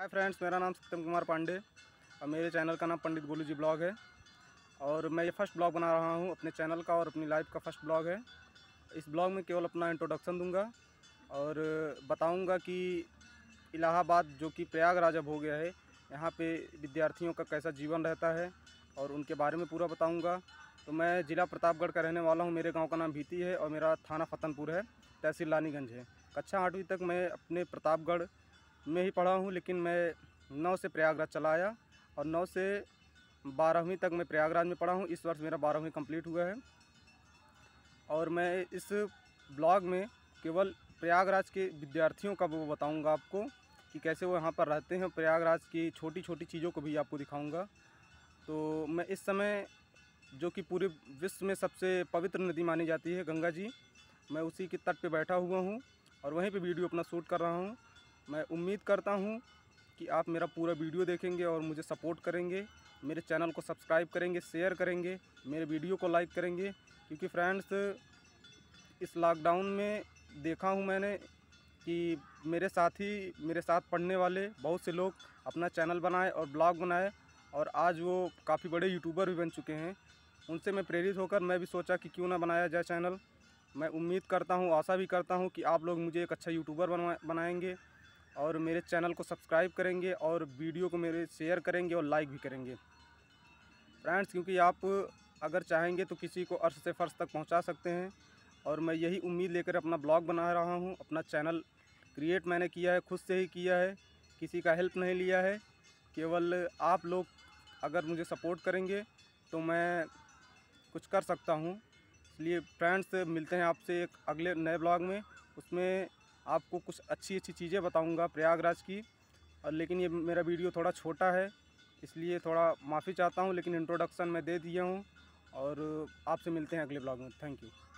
hi friends मेरा नाम सत्यम कुमार पांडे और मेरे चैनल का नाम पंडित गोलू जी ब्लॉग है और मैं ये फर्स्ट ब्लॉग बना रहा हूँ अपने चैनल का और अपनी लाइफ का फर्स्ट ब्लॉग है इस ब्लॉग में केवल अपना इंट्रोडक्शन दूंगा और बताऊंगा कि इलाहाबाद जो कि प्रयागराज अब हो गया है यहाँ पे विद्यार्थियों का कैसा जीवन रहता है और उनके बारे में पूरा बताऊँगा तो मैं ज़िला प्रतापगढ़ का रहने वाला हूँ मेरे गाँव का नाम भीती है और मेरा थाना फतनपुर है तहसील लानीगंज है कक्षा आठवीं तक मैं अपने प्रतापगढ़ में ही पढ़ा हूँ लेकिन मैं नौ से प्रयागराज चला आया और नौ से बारहवीं तक मैं प्रयागराज में पढ़ा हूँ इस वर्ष मेरा बारहवीं कंप्लीट हुआ है और मैं इस ब्लॉग में केवल प्रयागराज के विद्यार्थियों का वो बताऊँगा आपको कि कैसे वो यहाँ पर रहते हैं प्रयागराज की छोटी छोटी चीज़ों को भी आपको दिखाऊँगा तो मैं इस समय जो कि पूरे विश्व में सबसे पवित्र नदी मानी जाती है गंगा जी मैं उसी के तट पर बैठा हुआ हूँ और वहीं पर वीडियो अपना शूट कर रहा हूँ मैं उम्मीद करता हूँ कि आप मेरा पूरा वीडियो देखेंगे और मुझे सपोर्ट करेंगे मेरे चैनल को सब्सक्राइब करेंगे शेयर करेंगे मेरे वीडियो को लाइक करेंगे क्योंकि फ्रेंड्स इस लॉकडाउन में देखा हूँ मैंने कि मेरे साथी मेरे साथ पढ़ने वाले बहुत से लोग अपना चैनल बनाए और ब्लॉग बनाए और आज वो काफ़ी बड़े यूट्यूबर भी बन चुके हैं उनसे मैं प्रेरित होकर मैं भी सोचा कि क्यों ना बनाया जाए चैनल मैं उम्मीद करता हूँ आशा भी करता हूँ कि आप लोग मुझे एक अच्छा यूट्यूबर बनवा बनाएंगे और मेरे चैनल को सब्सक्राइब करेंगे और वीडियो को मेरे शेयर करेंगे और लाइक भी करेंगे फ्रेंड्स क्योंकि आप अगर चाहेंगे तो किसी को अर्श से फर्श तक पहुंचा सकते हैं और मैं यही उम्मीद लेकर अपना ब्लॉग बना रहा हूं अपना चैनल क्रिएट मैंने किया है खुद से ही किया है किसी का हेल्प नहीं लिया है केवल आप लोग अगर मुझे सपोर्ट करेंगे तो मैं कुछ कर सकता हूँ इसलिए फ्रेंड्स मिलते हैं आपसे एक अगले नए ब्लॉग में उसमें आपको कुछ अच्छी अच्छी चीज़ें बताऊँगा प्रयागराज की और लेकिन ये मेरा वीडियो थोड़ा छोटा है इसलिए थोड़ा माफ़ी चाहता हूँ लेकिन इंट्रोडक्शन मैं दे दिया हूँ और आपसे मिलते हैं अगले ब्लॉग में थैंक यू